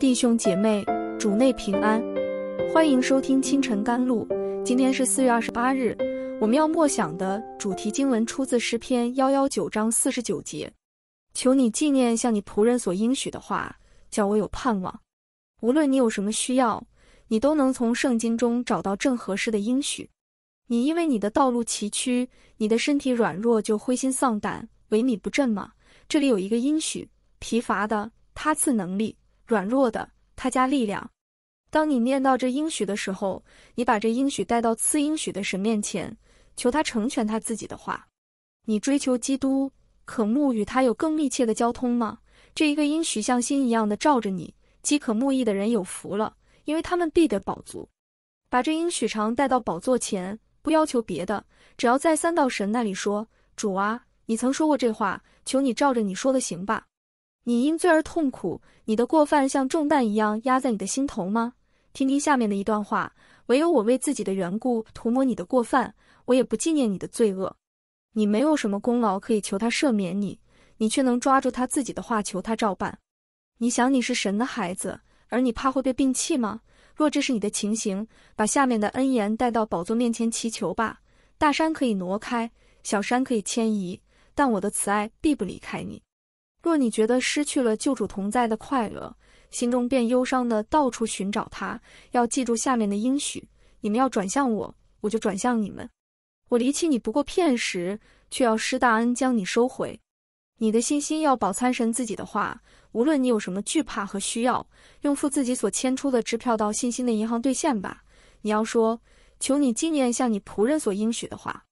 弟兄姐妹，主内平安，欢迎收听清晨甘露。今天是四月二十八日，我们要默想的主题经文出自诗篇幺幺九章四十九节。求你纪念向你仆人所应许的话，叫我有盼望。无论你有什么需要，你都能从圣经中找到正合适的应许。你因为你的道路崎岖，你的身体软弱就灰心丧胆、萎靡不振吗？这里有一个应许：疲乏的他赐能力。软弱的，他加力量。当你念到这应许的时候，你把这应许带到次应许的神面前，求他成全他自己的话。你追求基督，渴慕与他有更密切的交通吗？这一个应许像心一样的照着你，饥渴慕义的人有福了，因为他们必得饱足。把这应许常带到宝座前，不要求别的，只要在三道神那里说：“主啊，你曾说过这话，求你照着你说的行吧。”你因罪而痛苦，你的过犯像重担一样压在你的心头吗？听听下面的一段话：唯有我为自己的缘故涂抹你的过犯，我也不纪念你的罪恶。你没有什么功劳可以求他赦免你，你却能抓住他自己的话求他照办。你想你是神的孩子，而你怕会被摒弃吗？若这是你的情形，把下面的恩言带到宝座面前祈求吧。大山可以挪开，小山可以迁移，但我的慈爱必不离开你。若你觉得失去了救主同在的快乐，心中便忧伤的到处寻找他。要记住下面的应许：你们要转向我，我就转向你们。我离弃你不过片时，却要施大恩将你收回。你的信心要饱餐神自己的话。无论你有什么惧怕和需要，用付自己所签出的支票到信心的银行兑现吧。你要说：求你纪念向你仆人所应许的话。